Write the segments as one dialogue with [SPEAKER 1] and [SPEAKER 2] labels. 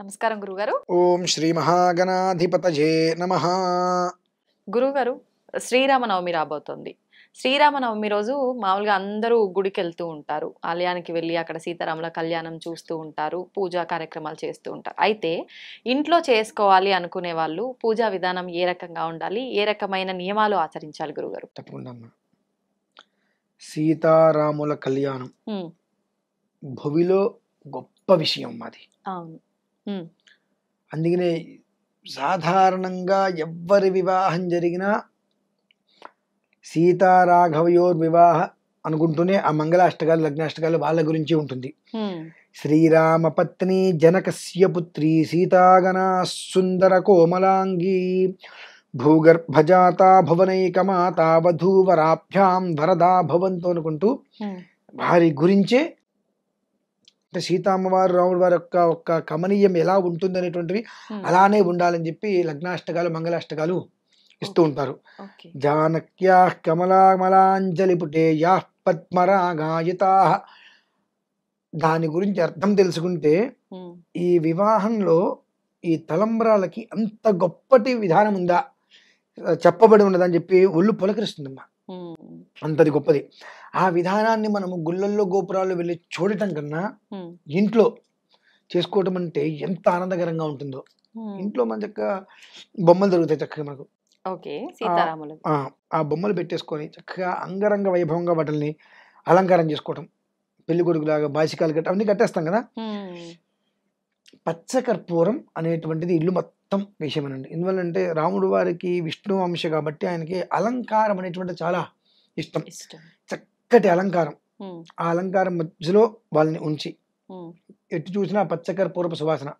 [SPEAKER 1] నమస్కారం గురుగారు ఓం శ్రీ మహాగణాధిపతజే నమ గురుగారు శ్రీరామనవమి రాబోతోంది శ్రీరామనవమి రోజు మామూలుగా అందరూ గుడికి వెళ్తూ ఉంటారు ఆలయానికి వెళ్ళి అక్కడ సీతారాముల కళ్యాణం చూస్తూ ఉంటారు పూజా కార్యక్రమాలు చేస్తూ ఉంటారు అయితే ఇంట్లో చేసుకోవాలి అనుకునే వాళ్ళు పూజా విధానం ఏ రకంగా ఉండాలి ఏ రకమైన నియమాలు ఆచరించాలి గురుగారు తప్పకుండా సీతారాముల కళ్యాణం భువిలో గొప్ప విషయం మాది అవును అందుకనే సాధారణంగా ఎవ్వరి వివాహం జరిగినా సీతారాఘవయోర్ వివాహ అనుకుంటూనే ఆ మంగళాష్టకాలు లగ్నాష్టకాలు వాళ్ళ గురించి ఉంటుంది శ్రీరామ పత్ని జనకస్య పుత్రి సీతాగనా సుందర కోమలాంగి భూగర్భజాత భువనైక మాత వరాభ్యాం వరదా భవంతో అనుకుంటూ వారి గురించే అంటే సీతామ్మవారు రాముడు వారి యొక్క ఒక కమనీయం ఎలా ఉంటుంది అనేటువంటివి అలానే ఉండాలని చెప్పి లగ్నాష్టకాలు మంగళాష్టకాలు ఇస్తూ ఉంటారు జానక్యా కమలామలాంజలి పుటేయా పద్మరాగాయుతా దాని గురించి అర్థం తెలుసుకుంటే ఈ వివాహంలో ఈ తలంబ్రాలకి అంత గొప్పటి విధానం ఉందా చెప్పబడి ఉన్నదని చెప్పి ఒళ్ళు పులకరిస్తుందమ్మా అంతది గొప్పది ఆ విధానాన్ని మనము గుళ్ళల్లో గోపురాల్లో వెళ్ళి చూడటం కన్నా ఇంట్లో చేసుకోవటం అంటే ఎంత ఆనందకరంగా ఉంటుందో ఇంట్లో మన చక్కగా బొమ్మలు దొరుకుతాయి చక్కగా మనకు ఆ బొమ్మలు పెట్టేసుకొని చక్కగా అంగరంగ వైభవంగా వాటిని అలంకారం చేసుకోవటం పెళ్లి కొడుకులాగా బాసికాలు కట్ట అవన్నీ కట్టేస్తాం కదా పచ్చ కర్పూరం అనేటువంటిది ఇల్లు మొత్తం విషయమేనండి అంటే రాముడు వారికి విష్ణు అంశ కాబట్టి ఆయనకి అలంకారం అనేటువంటి చాలా ఇష్టం చక్కటి అలంకారం ఆ అలంకారం మధ్యలో వాళ్ళని ఉంచి ఎటు చూసినా పచ్చకర పూర్వ సువాసన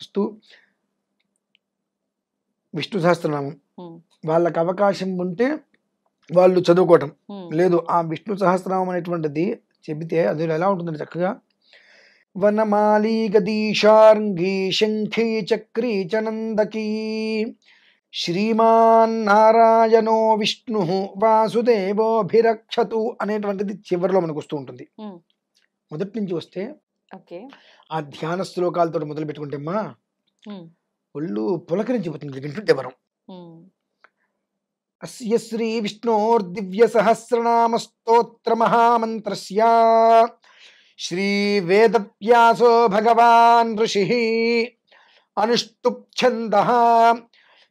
[SPEAKER 1] వస్తూ విష్ణు సహస్రనామం వాళ్ళకి అవకాశం ఉంటే వాళ్ళు చదువుకోవటం లేదు ఆ విష్ణు సహస్రనామం అనేటువంటిది చెబితే అది ఎలా ఉంటుందంటే చక్కగా వనమాలీ గదీశార్ఘీ శంఖీ చక్రీ చనందకీ శ్రీమాన్నారాయణో విష్ణు వాసుదేవోభిరక్షతు అనేటువంటిది చివరిలో మనకు వస్తూ ఉంటుంది మొదటి నుంచి వస్తే ఆ ధ్యాన శ్లోకాలతో మొదలు పెట్టుకుంటే ఒళ్ళు పులకరించిపోతుంది వింటుంటే వరం అస్య శ్రీ విష్ణోర్దివ్య సహస్రనామ స్తోత్ర మహామంత్ర శ్రీ వేదవ్యాసో భగవాన్ ఋషి అనుష్టుప్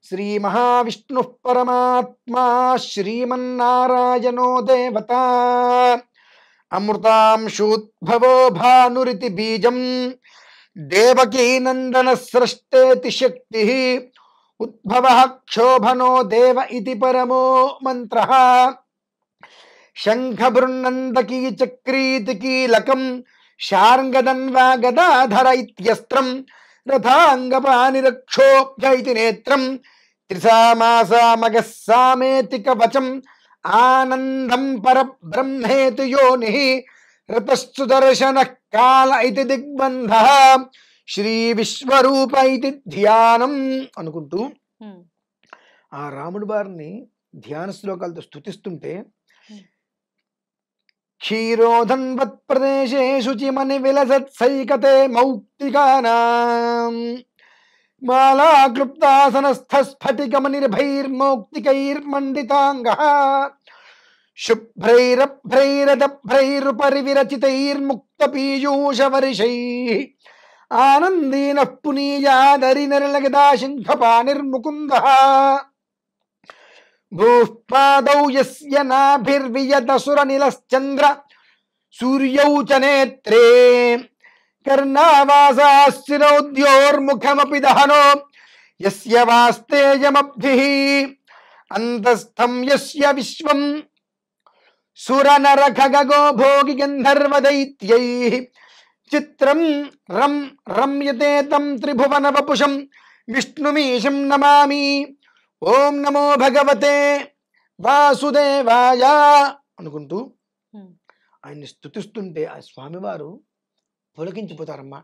[SPEAKER 1] श्रीमहाविष्णुः परमात्मा श्रीमन्नारायणो देवता अमृतांशूद्भवो भानुरिति बीजम् देवकीनन्दनस्रष्टेति शक्तिः उद्भवः क्षोभनो देव इति परमो मन्त्रः शङ्खभृन्नन्दकी चक्रीतिकीलकम् शार्ङ्गदन्वा गदाधर इत्यस्त्रम् रथाङ्गपानिरक्षोभ्य इति త్రిసామాసామగ సామేతిక వచం ఆనందం పర బ్రహ్మేతు యోని రతస్సు దర్శన కాల ఇది దిగ్బంధ శ్రీ విశ్వరూప ఇది ధ్యానం అనుకుంటూ ఆ రాముడు వారిని ధ్యాన శ్లోకాలతో స్థుతిస్తుంటే క్షీరోధన్వత్ ప్రదేశే శుచిమని విలసత్ సైకతే మౌక్తికానా மாலாக்ளுப்தாசனஸ்திகமனிர்பைர்மோக்திகைர்மண்டிதாங்க शुभ्रैरभ्रैरदभ्रैरुपरिविरचितैर्मुक्त पीयूषवर्षैः आनन्देनः पुनीयादरिनर्लगदा सिंहपानिर्मुकुन्दः भूः पादौ यस्य नाभिर्वियदसुरनिलश्चन्द्र सूर्यौ च नेत्रे కర్ణావాసాశ్చిరౌద్యోర్ముఖమపి దహనో యస్య వాస్తేయమబ్ధి అంతస్థం యస్య విశ్వం సురనరఖగో భోగి గంధర్వదైత్యై చిత్రం రం రమ్యతే త్రిభువన వపుషం విష్ణుమీశం నమామి ఓం నమో భగవతే వాసుదేవాయ అనుకుంటూ ఆయన్ని స్థుతిస్తుంటే ఆ స్వామివారు తొలగించిపోతారమ్మా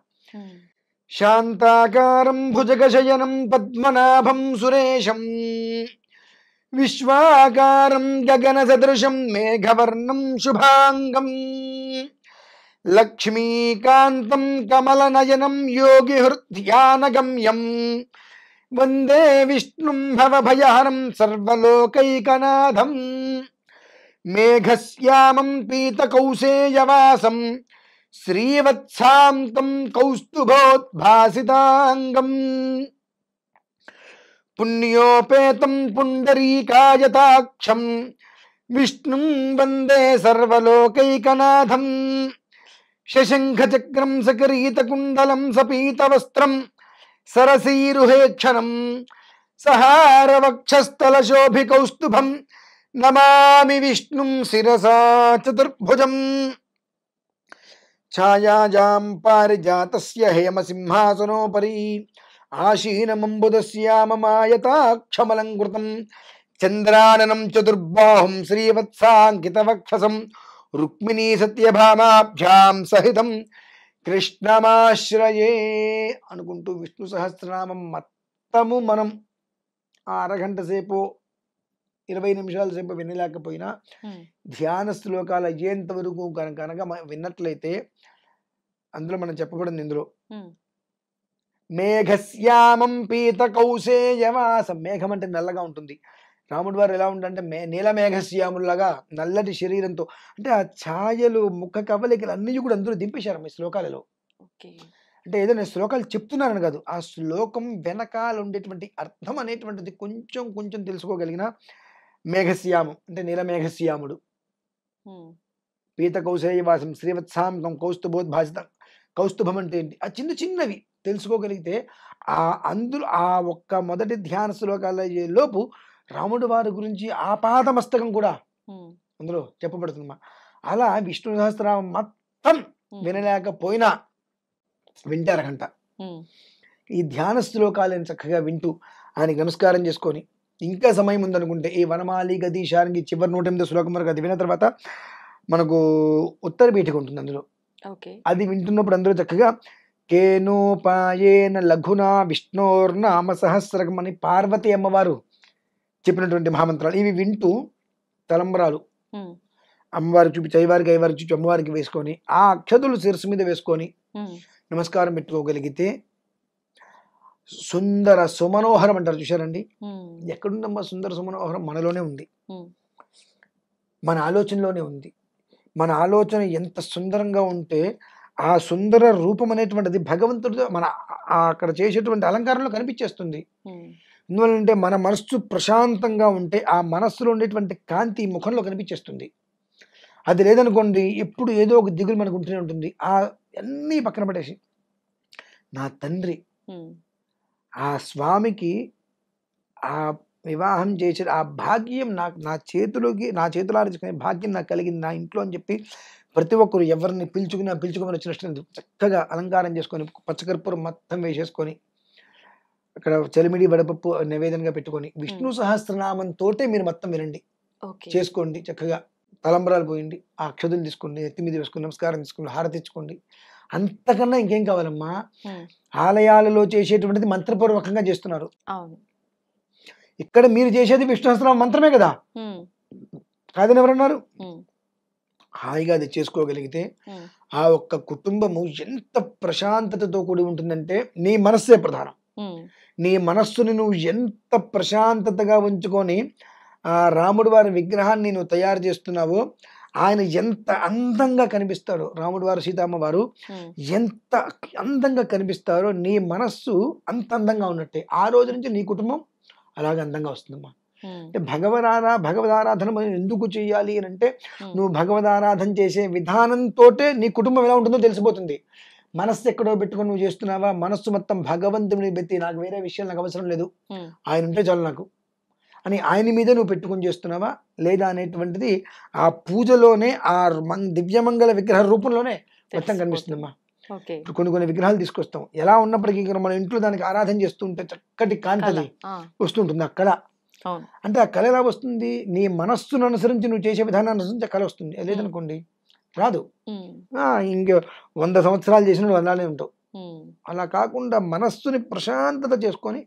[SPEAKER 1] శాంతాకారం భుజగశయనం పద్మనాభం సురేశం విశ్వాకారం గగన సదృశం మేఘవర్ణం శుభాంగం లక్ష్మీకాంతం కమలనయనం యోగి హృద్యానగమ్యం వందే విష్ణుం భవభయహరం సర్వలోకైకనాథం మేఘశ్యామం పీతకౌసేయవాసం श्रीवत्सान्तं विष्णु पुण्योपेतं पुण्डरीकायताक्षं विष्णुं वन्दे सपीत वस्त्र सकिरीतकुण्डलं क्षण सहार सहारवक्षस्थलशोभिकौस्तुभं नमा विष्णुं शिसा चतुर्भुज ఛాయాజాం పారిజాతస్య హేమసింహాసనోపరి ఆశీనమంబుదశ్యామమాయతాక్షమలంకృతం చంద్రాననం చతుర్బాహుం శ్రీవత్సాంకితవక్షసం రుక్మిణీ సత్యభామాభ్యాం సహితం కృష్ణమాశ్రయే అనుకుంటూ విష్ణు సహస్రనామం మొత్తము మనం అరగంట సేపు ఇరవై నిమిషాల సేపు వినలేకపోయినా ధ్యాన శ్లోకాలు అయ్యేంత వరకు కనుక విన్నట్లయితే అందులో మనం చెప్పకూడదు ఇందులో మేఘశ్యామం పీత కౌశేయవాసం మేఘం అంటే నల్లగా ఉంటుంది రాముడి వారు ఎలా ఉంటారంటే మే నీల మేఘశ్యాములాగా నల్లటి శరీరంతో అంటే ఆ ఛాయలు ముఖ కవలికలు అన్నీ కూడా అందరూ దింపేశారు ఈ శ్లోకాలలో అంటే ఏదో నేను శ్లోకాలు చెప్తున్నానని కాదు ఆ శ్లోకం వెనకాల ఉండేటువంటి అర్థం అనేటువంటిది కొంచెం కొంచెం తెలుసుకోగలిగిన మేఘశ్యాము అంటే నీలమేఘశ్యాముడు పీత కౌశేయవాసం శ్రీవత్సాంగం కౌస్తుభోద్భాసితం కౌస్తుభం అంటే ఏంటి ఆ చిన్న చిన్నవి తెలుసుకోగలిగితే ఆ అందులో ఆ ఒక్క మొదటి ధ్యాన శ్లోకాలు అయ్యే లోపు రాముడు వారి గురించి మస్తకం కూడా అందులో చెప్పబడుతుందమ్మా అలా విష్ణు సహస్రనామం మొత్తం వినలేకపోయినా వింటారకంట ఈ ధ్యాన శ్లోకాలను చక్కగా వింటూ ఆయనకి నమస్కారం చేసుకొని ఇంకా సమయం ఉందనుకుంటే ఈ వనమాలి గది షానికి చివరి నూట ఎనిమిది శ్లోకం వరకు అది విన్న తర్వాత మనకు ఉత్తర పీఠిక ఉంటుంది అందులో అది వింటున్నప్పుడు అందరూ చక్కగా కేనోపాయేన లఘున విష్ణోర్నామ సహస్రకం అని పార్వతి అమ్మవారు చెప్పినటువంటి మహామంత్రాలు ఇవి వింటూ తలంబరాలు అమ్మవారికి చూపి చైవారికి అయ్యవారికి చూపి అమ్మవారికి వేసుకొని ఆ అక్షతులు శిరస్సు మీద వేసుకొని నమస్కారం పెట్టుకోగలిగితే సుందర సుమనోహరం అంటారు చూశారండి ఎక్కడుందమ్మా సుందర సుమనోహరం మనలోనే ఉంది మన ఆలోచనలోనే ఉంది మన ఆలోచన ఎంత సుందరంగా ఉంటే ఆ సుందర రూపం అనేటువంటిది భగవంతుడితో మన అక్కడ చేసేటువంటి అలంకారంలో కనిపించేస్తుంది ఎందువల్లంటే మన మనస్సు ప్రశాంతంగా ఉంటే ఆ మనస్సులో ఉండేటువంటి కాంతి ముఖంలో కనిపించేస్తుంది అది లేదనుకోండి ఎప్పుడు ఏదో ఒక దిగులు మనకు ఉంటూనే ఉంటుంది ఆ అన్నీ పక్కన పడేసి నా తండ్రి ఆ స్వామికి ఆ వివాహం చేసే ఆ భాగ్యం నాకు నా చేతిలోకి నా చేతులు చేతులారించుకునే భాగ్యం నాకు కలిగింది నా ఇంట్లో అని చెప్పి ప్రతి ఒక్కరు ఎవరిని పిలుచుకున్నా పిలుచుకుని వచ్చినట్టు చక్కగా అలంకారం చేసుకొని పచ్చకర్పూరం మొత్తం వేసేసుకొని అక్కడ చెలిమిడి వడపప్పు నివేదనగా పెట్టుకొని విష్ణు సహస్రనామంతోటే మీరు మొత్తం వినండి చేసుకోండి చక్కగా తలంబరాలు పోయండి ఆ అక్షతులు తీసుకోండి ఎత్తిమీద వేసుకుని నమస్కారం తీసుకోండి హారతిచ్చుకోండి అంతకన్నా ఇంకేం కావాలమ్మా ఆలయాలలో చేసేటువంటిది మంత్రపూర్వకంగా చేస్తున్నారు ఇక్కడ మీరు చేసేది విష్ణు మంత్రమే కదా కాదని ఎవరన్నారు హాయిగా అది చేసుకోగలిగితే ఆ ఒక్క కుటుంబము ఎంత ప్రశాంతతతో కూడి ఉంటుందంటే నీ మనస్సే ప్రధానం నీ మనస్సుని నువ్వు ఎంత ప్రశాంతతగా ఉంచుకొని ఆ రాముడు వారి విగ్రహాన్ని నువ్వు తయారు చేస్తున్నావో ఆయన ఎంత అందంగా కనిపిస్తాడో రాముడు వారు సీతమ్మ వారు ఎంత అందంగా కనిపిస్తారో నీ మనస్సు అంత అందంగా ఉన్నట్టే ఆ రోజు నుంచి నీ కుటుంబం అలాగే అందంగా వస్తుందమ్మా అంటే భగవదారా భగవదారాధన మనం ఎందుకు చేయాలి అని అంటే నువ్వు భగవదారాధన చేసే విధానంతో నీ కుటుంబం ఎలా ఉంటుందో తెలిసిపోతుంది మనస్సు ఎక్కడో పెట్టుకొని నువ్వు చేస్తున్నావా మనస్సు మొత్తం భగవంతుని పెట్టి నాకు వేరే విషయం నాకు అవసరం లేదు ఆయన ఉంటే చాలు నాకు అని ఆయన మీద నువ్వు పెట్టుకుని చేస్తున్నావా లేదా అనేటువంటిది ఆ పూజలోనే ఆ దివ్యమంగళ విగ్రహ రూపంలోనే మొత్తం కనిపిస్తుందమ్మా ఇప్పుడు కొన్ని కొన్ని విగ్రహాలు తీసుకొస్తాం ఎలా ఉన్నప్పటికీ ఇక్కడ మన ఇంట్లో దానికి ఆరాధన చేస్తుంటే చక్కటి కాంతది వస్తుంటుంది ఆ కళ అంటే ఆ కళ ఎలా వస్తుంది నీ మనస్సును అనుసరించి నువ్వు చేసే విధానాన్ని అనుసరించి ఆ కళ వస్తుంది లేదనుకోండి రాదు ఇంక వంద సంవత్సరాలు చేసిన వాళ్ళు అలానే ఉంటావు అలా కాకుండా మనస్సుని ప్రశాంతత చేసుకొని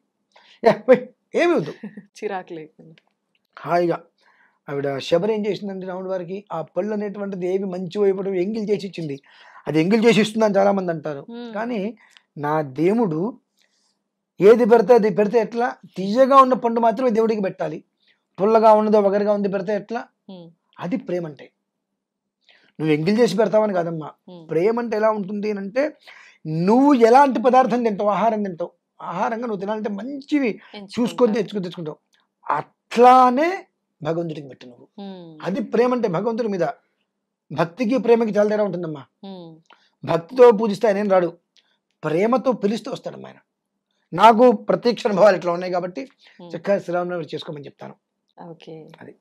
[SPEAKER 1] ఏమి వద్దు
[SPEAKER 2] చిరాకు లేకుండా
[SPEAKER 1] హాయిగా ఆవిడ శబరి ఏం చేసిందండి రాముడి వారికి ఆ పళ్ళు అనేటువంటిది ఏవి మంచి వైపు ఎంగిల్ చేసి ఇచ్చింది అది ఎంగిల్ చేసి ఇస్తుందని చాలామంది అంటారు కానీ నా దేవుడు ఏది పెడితే అది పెడితే ఎట్లా తీయగా ఉన్న పండు మాత్రమే దేవుడికి పెట్టాలి పుల్లగా ఉన్నదో ఒకరిగా ఉంది పెడితే ఎట్లా అది ప్రేమ అంటే నువ్వు ఎంగిల్ చేసి పెడతావని కాదమ్మా ప్రేమ అంటే ఎలా ఉంటుంది అంటే నువ్వు ఎలాంటి పదార్థం తింటావు ఆహారం తింటావు ఆహారంగా నువ్వు తినాలంటే మంచివి చూసుకొని తెచ్చుకొని తెచ్చుకుంటావు అట్లానే భగవంతుడికి పెట్టి నువ్వు అది ప్రేమ అంటే భగవంతుడి మీద భక్తికి ప్రేమకి చాలా తేడా ఉంటుందమ్మా భక్తితో పూజిస్తే ఆయన రాడు ప్రేమతో పిలుస్తూ వస్తాడమ్మా ఆయన నాకు ప్రత్యక్ష అనుభవాలు ఇట్లా ఉన్నాయి కాబట్టి చక్కగా శ్రీరామనగర్ చేసుకోమని చెప్తాను ఓకే అది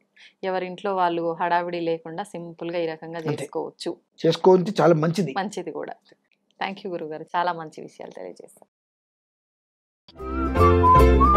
[SPEAKER 1] ఎవరింట్లో వాళ్ళు
[SPEAKER 2] హడావిడి లేకుండా సింపుల్ గా ఈ రకంగా చేసుకోవచ్చు
[SPEAKER 1] చేసుకోవచ్చు చాలా మంచిది మంచిది కూడా థ్యాంక్ యూ గురుగారు చాలా మంచి విషయాలు తెలియజేస్తాను Música